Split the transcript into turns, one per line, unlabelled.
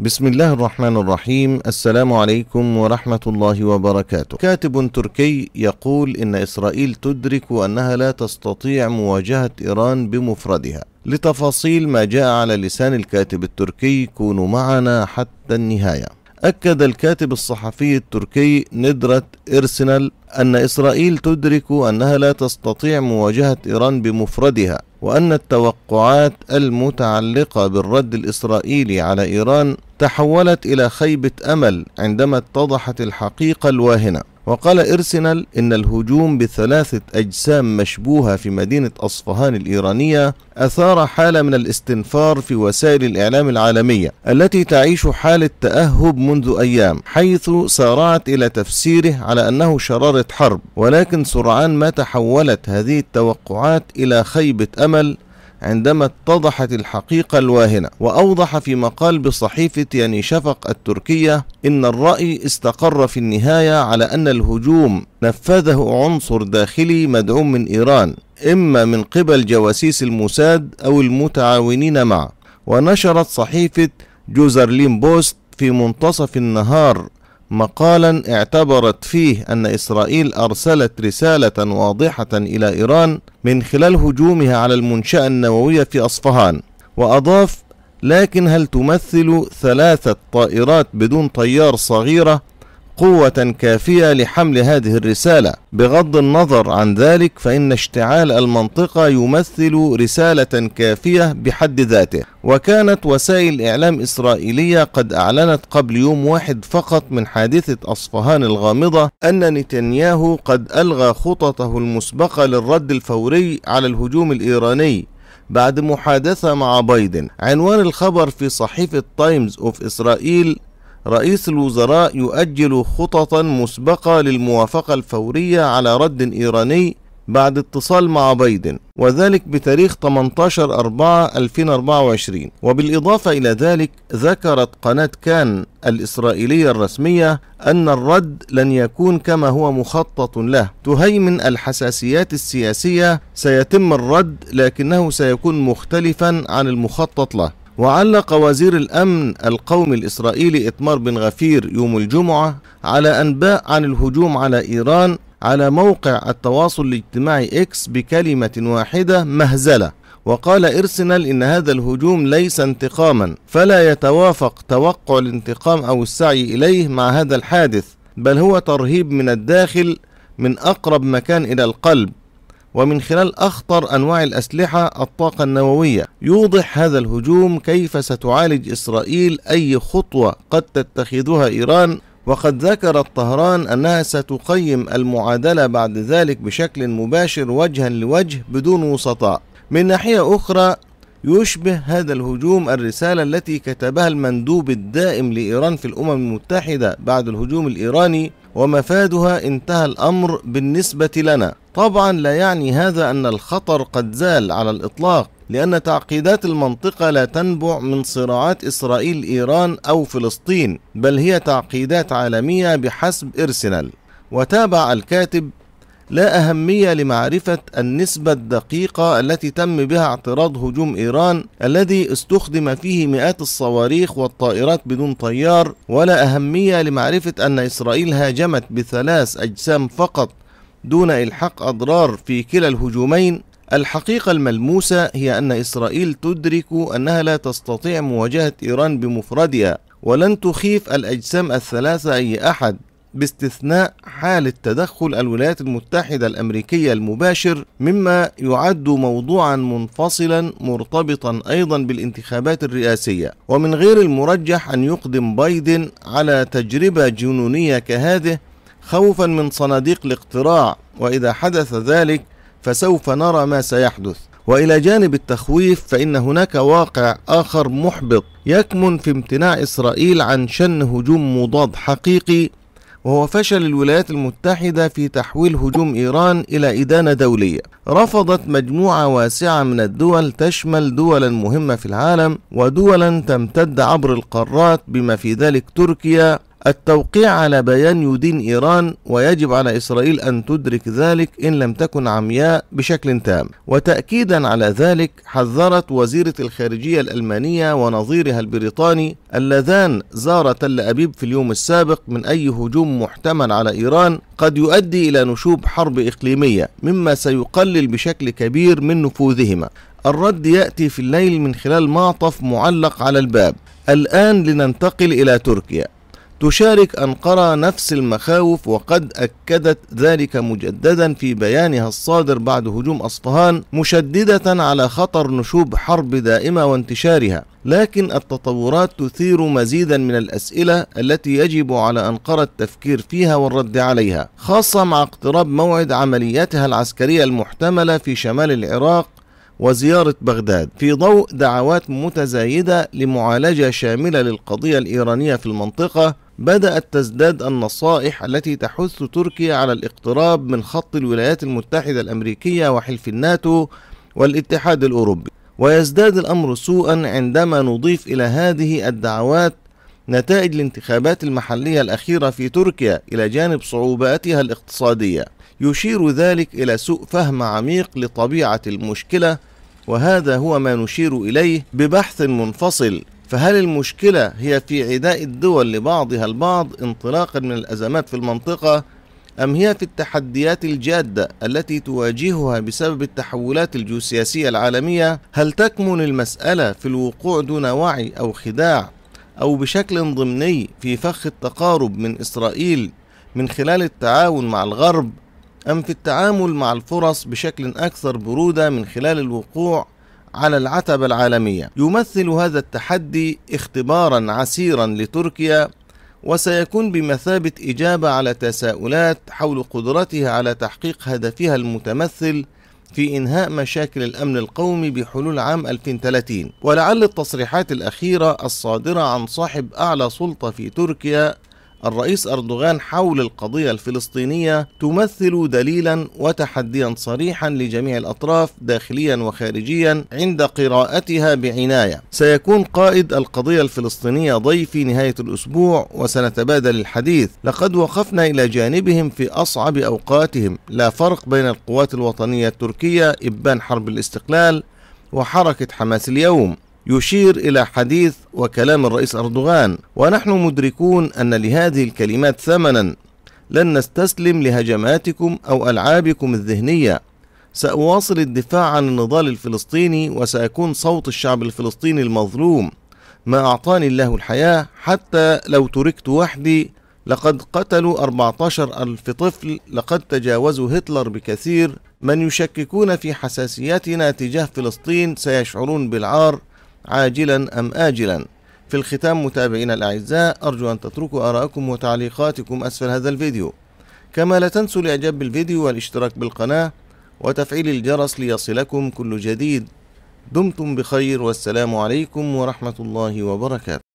بسم الله الرحمن الرحيم السلام عليكم ورحمة الله وبركاته كاتب تركي يقول إن إسرائيل تدرك أنها لا تستطيع مواجهة إيران بمفردها لتفاصيل ما جاء على لسان الكاتب التركي كونوا معنا حتى النهايه أكد الكاتب الصحفي التركي ندرة إرسنال أن إسرائيل تدرك أنها لا تستطيع مواجهة إيران بمفردها وأن التوقعات المتعلقة بالرد الإسرائيلي على إيران تحولت إلى خيبة أمل عندما اتضحت الحقيقة الواهنة وقال إرسنال إن الهجوم بثلاثة أجسام مشبوهة في مدينة أصفهان الإيرانية أثار حالة من الاستنفار في وسائل الإعلام العالمية التي تعيش حالة تأهب منذ أيام حيث سارعت إلى تفسيره على أنه شرارة حرب ولكن سرعان ما تحولت هذه التوقعات إلى خيبة أمل عندما اتضحت الحقيقة الواهنة وأوضح في مقال بصحيفة يعني شفق التركية إن الرأي استقر في النهاية على أن الهجوم نفذه عنصر داخلي مدعوم من إيران إما من قبل جواسيس الموساد أو المتعاونين معه ونشرت صحيفة جوزرلين بوست في منتصف النهار مقالا اعتبرت فيه أن إسرائيل أرسلت رسالة واضحة إلى إيران من خلال هجومها على المنشأة النووية في أصفهان وأضاف لكن هل تمثل ثلاثة طائرات بدون طيار صغيرة قوة كافية لحمل هذه الرسالة بغض النظر عن ذلك فإن اشتعال المنطقة يمثل رسالة كافية بحد ذاته وكانت وسائل إعلام إسرائيلية قد أعلنت قبل يوم واحد فقط من حادثة أصفهان الغامضة أن نتنياهو قد ألغى خططه المسبقة للرد الفوري على الهجوم الإيراني بعد محادثة مع بايدن عنوان الخبر في صحيفة تايمز اوف إسرائيل رئيس الوزراء يؤجل خططا مسبقة للموافقة الفورية على رد إيراني بعد اتصال مع بايدن وذلك بتاريخ 18 4 2024 وبالإضافة إلى ذلك ذكرت قناة كان الإسرائيلية الرسمية أن الرد لن يكون كما هو مخطط له تهيمن الحساسيات السياسية سيتم الرد لكنه سيكون مختلفا عن المخطط له وعلق وزير الأمن القومي الإسرائيلي إتمار بن غفير يوم الجمعة على أنباء عن الهجوم على إيران على موقع التواصل الاجتماعي إكس بكلمة واحدة مهزلة وقال إرسنال إن هذا الهجوم ليس انتقاما فلا يتوافق توقع الانتقام أو السعي إليه مع هذا الحادث بل هو ترهيب من الداخل من أقرب مكان إلى القلب ومن خلال أخطر أنواع الأسلحة الطاقة النووية يوضح هذا الهجوم كيف ستعالج إسرائيل أي خطوة قد تتخذها إيران وقد ذكرت طهران أنها ستقيم المعادلة بعد ذلك بشكل مباشر وجها لوجه بدون وسطاء من ناحية أخرى يشبه هذا الهجوم الرسالة التي كتبها المندوب الدائم لإيران في الأمم المتحدة بعد الهجوم الإيراني ومفادها انتهى الأمر بالنسبة لنا طبعا لا يعني هذا أن الخطر قد زال على الإطلاق لأن تعقيدات المنطقة لا تنبع من صراعات إسرائيل إيران أو فلسطين بل هي تعقيدات عالمية بحسب إرسنال وتابع الكاتب لا أهمية لمعرفة النسبة الدقيقة التي تم بها اعتراض هجوم إيران الذي استخدم فيه مئات الصواريخ والطائرات بدون طيار ولا أهمية لمعرفة أن إسرائيل هاجمت بثلاث أجسام فقط دون إلحاق أضرار في كلا الهجومين الحقيقة الملموسة هي أن إسرائيل تدرك أنها لا تستطيع مواجهة إيران بمفردها ولن تخيف الأجسام الثلاثة أي أحد باستثناء حالة تدخل الولايات المتحدة الأمريكية المباشر مما يعد موضوعا منفصلا مرتبطا أيضا بالانتخابات الرئاسية ومن غير المرجح أن يقدم بايدن على تجربة جنونية كهذه خوفا من صناديق الاقتراع وإذا حدث ذلك فسوف نرى ما سيحدث والى جانب التخويف فان هناك واقع اخر محبط يكمن في امتناع اسرائيل عن شن هجوم مضاد حقيقي وهو فشل الولايات المتحدة في تحويل هجوم إيران إلى إدانة دولية رفضت مجموعة واسعة من الدول تشمل دولا مهمة في العالم ودولا تمتد عبر القارات بما في ذلك تركيا التوقيع على بيان يدين إيران ويجب على إسرائيل أن تدرك ذلك إن لم تكن عمياء بشكل تام وتأكيدا على ذلك حذرت وزيرة الخارجية الألمانية ونظيرها البريطاني اللذان زارا تل أبيب في اليوم السابق من أي هجوم محتمل على إيران قد يؤدي إلى نشوب حرب إقليمية مما سيقلل بشكل كبير من نفوذهما الرد يأتي في الليل من خلال معطف معلق على الباب الآن لننتقل إلى تركيا تشارك أنقرة نفس المخاوف وقد أكدت ذلك مجددا في بيانها الصادر بعد هجوم أصفهان مشددة على خطر نشوب حرب دائمة وانتشارها لكن التطورات تثير مزيدا من الأسئلة التي يجب على أنقرة التفكير فيها والرد عليها خاصة مع اقتراب موعد عملياتها العسكرية المحتملة في شمال العراق وزيارة بغداد في ضوء دعوات متزايدة لمعالجة شاملة للقضية الإيرانية في المنطقة بدأت تزداد النصائح التي تحث تركيا على الاقتراب من خط الولايات المتحدة الأمريكية وحلف الناتو والاتحاد الأوروبي ويزداد الأمر سوءا عندما نضيف إلى هذه الدعوات نتائج الانتخابات المحلية الأخيرة في تركيا إلى جانب صعوباتها الاقتصادية يشير ذلك إلى سوء فهم عميق لطبيعة المشكلة وهذا هو ما نشير إليه ببحث منفصل فهل المشكلة هي في عداء الدول لبعضها البعض انطلاقا من الأزمات في المنطقة أم هي في التحديات الجادة التي تواجهها بسبب التحولات الجيوسياسية العالمية هل تكمن المسألة في الوقوع دون وعي أو خداع أو بشكل ضمني في فخ التقارب من إسرائيل من خلال التعاون مع الغرب أم في التعامل مع الفرص بشكل أكثر برودة من خلال الوقوع على العتبة العالمية. يمثل هذا التحدي اختبارا عسيرا لتركيا وسيكون بمثابة إجابة على تساؤلات حول قدرتها على تحقيق هدفها المتمثل في إنهاء مشاكل الأمن القومي بحلول عام 2030 ولعل التصريحات الأخيرة الصادرة عن صاحب أعلى سلطة في تركيا الرئيس أردوغان حول القضية الفلسطينية تمثل دليلا وتحديا صريحا لجميع الأطراف داخليا وخارجيا عند قراءتها بعناية سيكون قائد القضية الفلسطينية ضيفي نهاية الأسبوع وسنتبادل الحديث لقد وقفنا إلى جانبهم في أصعب أوقاتهم لا فرق بين القوات الوطنية التركية إبان حرب الاستقلال وحركة حماس اليوم يشير إلى حديث وكلام الرئيس أردوغان ونحن مدركون أن لهذه الكلمات ثمنا لن نستسلم لهجماتكم أو ألعابكم الذهنية سأواصل الدفاع عن النضال الفلسطيني وسأكون صوت الشعب الفلسطيني المظلوم ما أعطاني الله الحياة حتى لو تركت وحدي لقد قتلوا 14 ألف طفل لقد تجاوزوا هتلر بكثير من يشككون في حساسيتنا تجاه فلسطين سيشعرون بالعار عاجلا أم آجلا في الختام متابعينا الأعزاء أرجو أن تتركوا آراءكم وتعليقاتكم أسفل هذا الفيديو كما لا تنسوا الإعجاب بالفيديو والاشتراك بالقناة وتفعيل الجرس ليصلكم كل جديد دمتم بخير والسلام عليكم ورحمة الله وبركاته